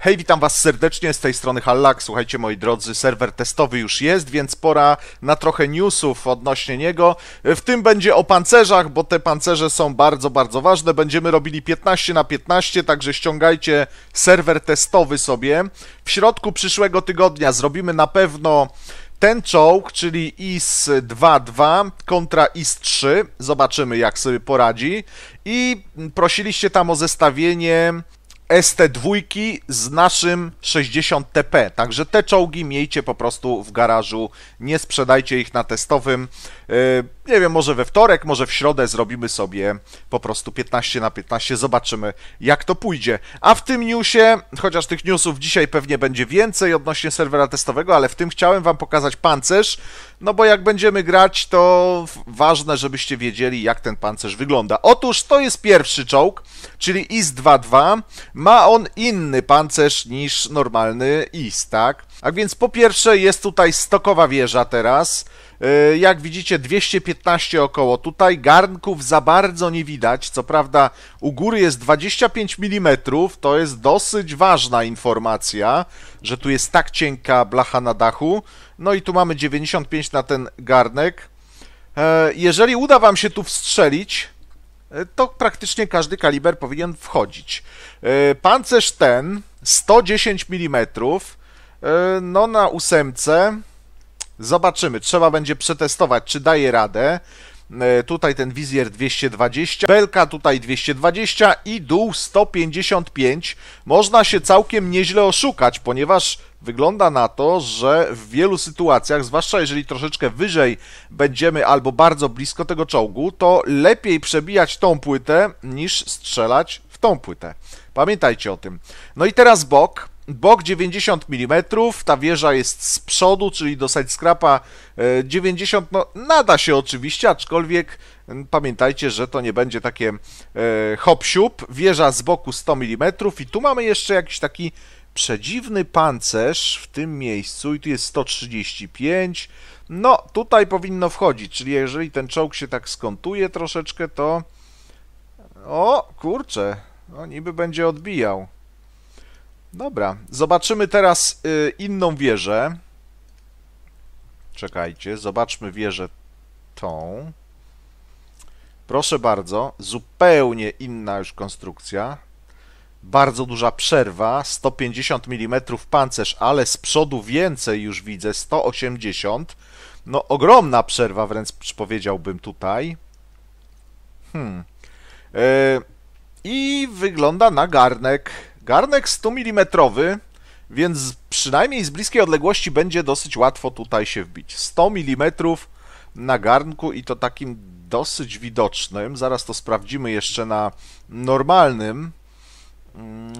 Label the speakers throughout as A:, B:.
A: Hej, witam Was serdecznie z tej strony Hallak. Słuchajcie, moi drodzy, serwer testowy już jest, więc pora na trochę newsów odnośnie niego. W tym będzie o pancerzach, bo te pancerze są bardzo, bardzo ważne. Będziemy robili 15 na 15, także ściągajcie serwer testowy sobie. W środku przyszłego tygodnia zrobimy na pewno ten czołg, czyli IS 2.2 kontra IS 3. Zobaczymy, jak sobie poradzi. I prosiliście tam o zestawienie ST2 z naszym 60TP. Także te czołgi miejcie po prostu w garażu, nie sprzedajcie ich na testowym. Y, nie wiem, może we wtorek, może w środę zrobimy sobie po prostu 15 na 15, zobaczymy jak to pójdzie. A w tym newsie, chociaż tych newsów dzisiaj pewnie będzie więcej odnośnie serwera testowego, ale w tym chciałem Wam pokazać pancerz, no bo jak będziemy grać, to ważne, żebyście wiedzieli jak ten pancerz wygląda. Otóż to jest pierwszy czołg, czyli IS-22, ma on inny pancerz niż normalny IS, tak? A więc po pierwsze jest tutaj stokowa wieża teraz, E, jak widzicie 215 około tutaj, garnków za bardzo nie widać, co prawda u góry jest 25 mm, to jest dosyć ważna informacja, że tu jest tak cienka blacha na dachu, no i tu mamy 95 na ten garnek. E, jeżeli uda Wam się tu wstrzelić, e, to praktycznie każdy kaliber powinien wchodzić. Pancerz ten 110 mm, no na ósemce Zobaczymy, trzeba będzie przetestować, czy daje radę. E, tutaj ten wizjer 220, belka tutaj 220 i dół 155. Można się całkiem nieźle oszukać, ponieważ wygląda na to, że w wielu sytuacjach, zwłaszcza jeżeli troszeczkę wyżej będziemy albo bardzo blisko tego czołgu, to lepiej przebijać tą płytę niż strzelać w tą płytę. Pamiętajcie o tym. No i teraz bok. Bok 90 mm, ta wieża jest z przodu, czyli do scrapa 90, no nada się oczywiście, aczkolwiek pamiętajcie, że to nie będzie takie e, hop-siup. Wieża z boku 100 mm i tu mamy jeszcze jakiś taki przedziwny pancerz w tym miejscu i tu jest 135. No, tutaj powinno wchodzić, czyli jeżeli ten czołg się tak skontuje troszeczkę, to... O, kurczę, no niby będzie odbijał. Dobra, zobaczymy teraz y, inną wieżę. Czekajcie, zobaczmy wieżę tą. Proszę bardzo, zupełnie inna już konstrukcja. Bardzo duża przerwa, 150 mm pancerz, ale z przodu więcej już widzę, 180. No ogromna przerwa wręcz powiedziałbym tutaj. Hmm. Yy, I wygląda na garnek. Garnek 100 mm, więc przynajmniej z bliskiej odległości będzie dosyć łatwo tutaj się wbić. 100 mm na garnku i to takim dosyć widocznym. Zaraz to sprawdzimy jeszcze na normalnym. Mm,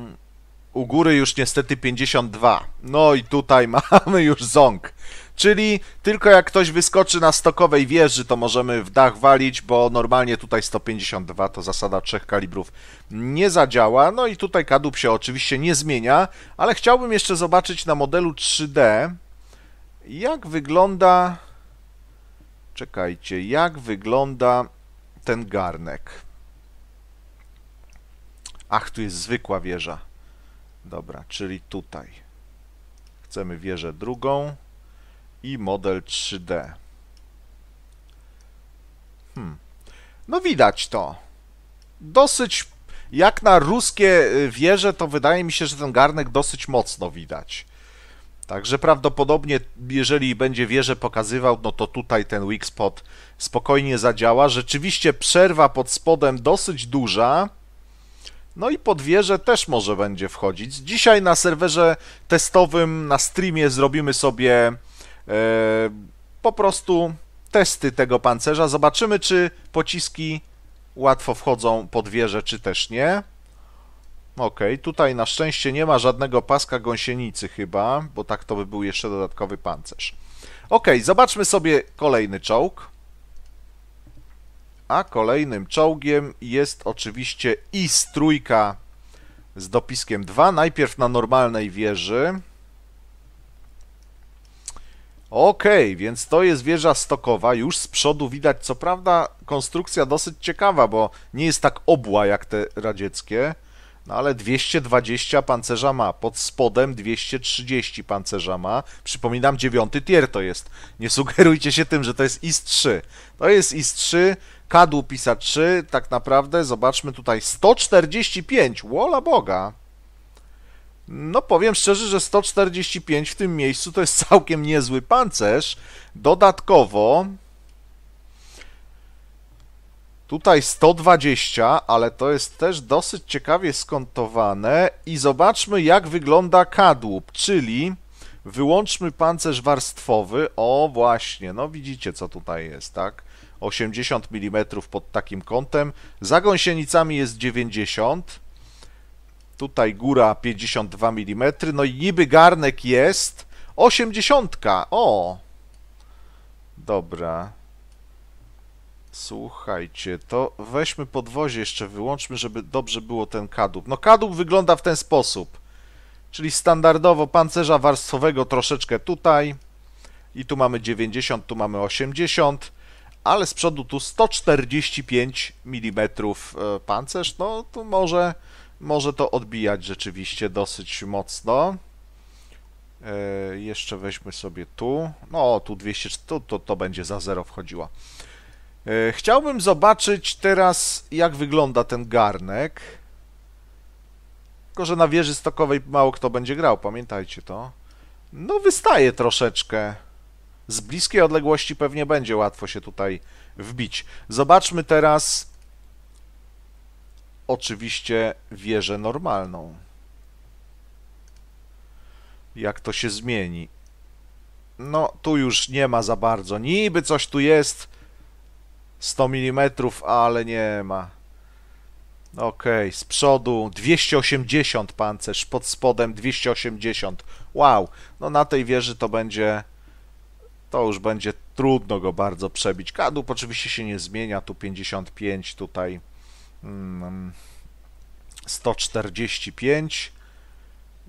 A: u góry już niestety 52. No i tutaj mamy już ząg. Czyli tylko jak ktoś wyskoczy na stokowej wieży, to możemy w dach walić, bo normalnie tutaj 152 to zasada trzech kalibrów nie zadziała. No i tutaj kadłub się oczywiście nie zmienia, ale chciałbym jeszcze zobaczyć na modelu 3D, jak wygląda... Czekajcie, jak wygląda ten garnek. Ach, tu jest zwykła wieża. Dobra, czyli tutaj. Chcemy wieżę drugą i model 3D. Hmm. No widać to. Dosyć, jak na ruskie y, wieże, to wydaje mi się, że ten garnek dosyć mocno widać. Także prawdopodobnie, jeżeli będzie wieżę pokazywał, no to tutaj ten weak spot spokojnie zadziała. Rzeczywiście przerwa pod spodem dosyć duża. No i pod wieżę też może będzie wchodzić. Dzisiaj na serwerze testowym, na streamie zrobimy sobie E, po prostu testy tego pancerza. Zobaczymy, czy pociski łatwo wchodzą pod wieżę, czy też nie. Ok, tutaj na szczęście nie ma żadnego paska gąsienicy chyba, bo tak to by był jeszcze dodatkowy pancerz. Ok, zobaczmy sobie kolejny czołg. A kolejnym czołgiem jest oczywiście i 3 z dopiskiem 2. Najpierw na normalnej wieży. Okej, okay, więc to jest wieża stokowa, już z przodu widać, co prawda konstrukcja dosyć ciekawa, bo nie jest tak obła jak te radzieckie, no ale 220 pancerza ma, pod spodem 230 pancerza ma, przypominam, dziewiąty tier to jest, nie sugerujcie się tym, że to jest IS-3, to jest IS-3, kadłub pisa 3 tak naprawdę, zobaczmy tutaj, 145, wola boga! No powiem szczerze, że 145 w tym miejscu to jest całkiem niezły pancerz. Dodatkowo tutaj 120, ale to jest też dosyć ciekawie skontowane i zobaczmy jak wygląda kadłub, czyli wyłączmy pancerz warstwowy. O właśnie, no widzicie co tutaj jest, tak? 80 mm pod takim kątem. Za gąsienicami jest 90 Tutaj góra 52 mm. No i niby garnek jest 80. O! Dobra. Słuchajcie, to weźmy podwozie jeszcze, wyłączmy, żeby dobrze było ten kadłub. No kadłub wygląda w ten sposób. Czyli standardowo pancerza warstwowego troszeczkę tutaj. I tu mamy 90, tu mamy 80 ale z przodu tu 145 mm e, pancerz, no tu może może to odbijać rzeczywiście dosyć mocno. E, jeszcze weźmy sobie tu. No, tu 200, to, to, to będzie za zero wchodziła. E, chciałbym zobaczyć teraz, jak wygląda ten garnek. Tylko, że na wieży stokowej mało kto będzie grał, pamiętajcie to. No, wystaje troszeczkę. Z bliskiej odległości pewnie będzie łatwo się tutaj wbić. Zobaczmy teraz oczywiście wieżę normalną. Jak to się zmieni? No, tu już nie ma za bardzo. Niby coś tu jest. 100 mm, ale nie ma. Okej, okay, z przodu 280 pancerz, pod spodem 280. Wow, no na tej wieży to będzie... To już będzie trudno go bardzo przebić. Kadłub oczywiście się nie zmienia, tu 55, tutaj 145. Mm,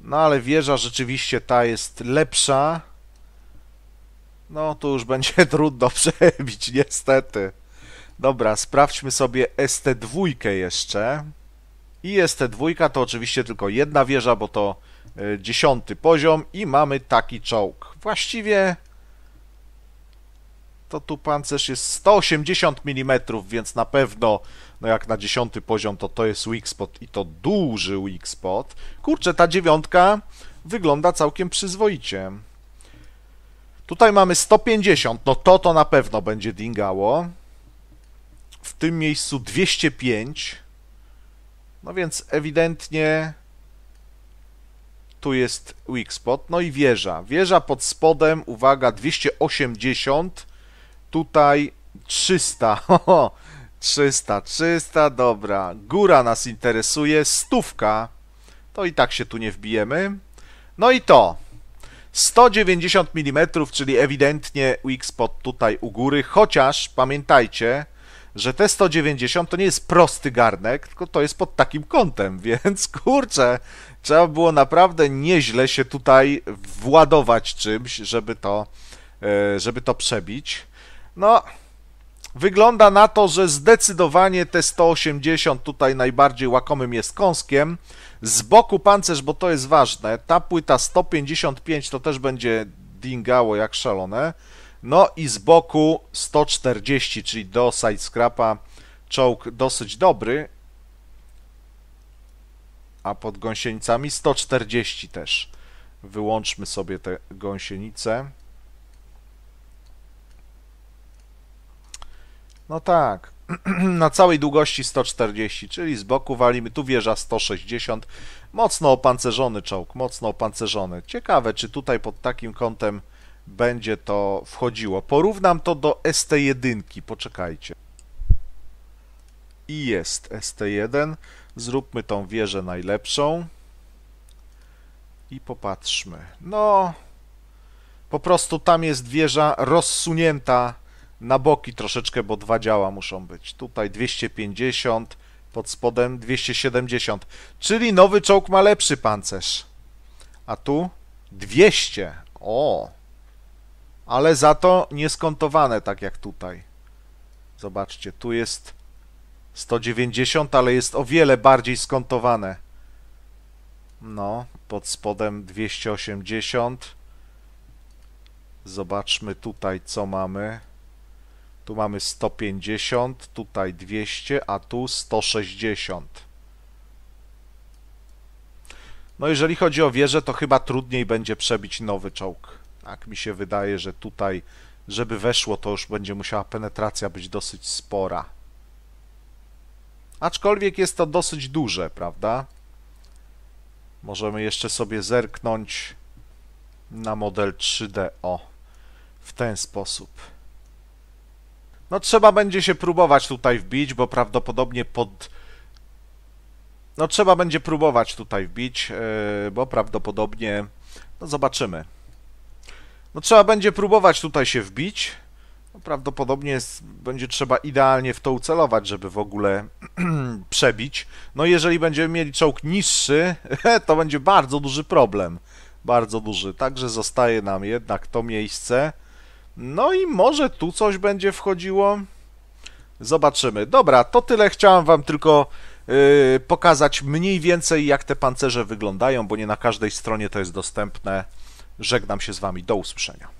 A: no ale wieża rzeczywiście ta jest lepsza. No tu już będzie trudno przebić, niestety. Dobra, sprawdźmy sobie ST2 jeszcze. I ST2 to oczywiście tylko jedna wieża, bo to e, dziesiąty poziom i mamy taki czołg. Właściwie to tu pancerz jest 180 mm, więc na pewno no jak na dziesiąty poziom, to to jest weak spot i to duży weak spot. Kurczę, ta dziewiątka wygląda całkiem przyzwoicie. Tutaj mamy 150, no to to na pewno będzie dingało. W tym miejscu 205. No więc ewidentnie tu jest weak spot, no i wieża. Wieża pod spodem, uwaga, 280, tutaj 300. 300, 300, dobra. Góra nas interesuje, stówka. To i tak się tu nie wbijemy. No i to. 190 mm, czyli ewidentnie weak pod tutaj u góry, chociaż pamiętajcie, że te 190 to nie jest prosty garnek, tylko to jest pod takim kątem, więc kurczę, trzeba było naprawdę nieźle się tutaj władować czymś, żeby to, e, żeby to przebić. No, Wygląda na to, że zdecydowanie te 180 tutaj najbardziej łakomym jest kąskiem. Z boku pancerz, bo to jest ważne. Ta płyta 155 to też będzie dingało jak szalone. No i z boku 140, czyli do side scrapa czołg dosyć dobry. A pod gąsienicami 140 też. Wyłączmy sobie te gąsienice. No tak. Na całej długości 140, czyli z boku walimy. Tu wieża 160. Mocno opancerzony czołg, mocno opancerzony. Ciekawe, czy tutaj pod takim kątem będzie to wchodziło. Porównam to do ST1. Poczekajcie. I jest ST1. Zróbmy tą wieżę najlepszą. I popatrzmy. No, po prostu tam jest wieża rozsunięta na boki troszeczkę, bo dwa działa muszą być. Tutaj 250, pod spodem 270, czyli nowy czołg ma lepszy pancerz. A tu 200, o! Ale za to nieskontowane, tak jak tutaj. Zobaczcie, tu jest 190, ale jest o wiele bardziej skontowane. No, pod spodem 280. Zobaczmy tutaj, co mamy. Tu mamy 150, tutaj 200, a tu 160. No jeżeli chodzi o wieżę, to chyba trudniej będzie przebić nowy czołg. Tak mi się wydaje, że tutaj, żeby weszło, to już będzie musiała penetracja być dosyć spora. Aczkolwiek jest to dosyć duże, prawda? Możemy jeszcze sobie zerknąć na model 3D, o, w ten sposób. No trzeba będzie się próbować tutaj wbić, bo prawdopodobnie pod... No trzeba będzie próbować tutaj wbić, e, bo prawdopodobnie... No zobaczymy. No trzeba będzie próbować tutaj się wbić. No, prawdopodobnie jest, będzie trzeba idealnie w to ucelować, żeby w ogóle przebić. No jeżeli będziemy mieli czołg niższy, to będzie bardzo duży problem. Bardzo duży. Także zostaje nam jednak to miejsce. No i może tu coś będzie wchodziło. Zobaczymy. Dobra, to tyle. Chciałem Wam tylko yy, pokazać mniej więcej, jak te pancerze wyglądają, bo nie na każdej stronie to jest dostępne. Żegnam się z Wami. Do usłyszenia.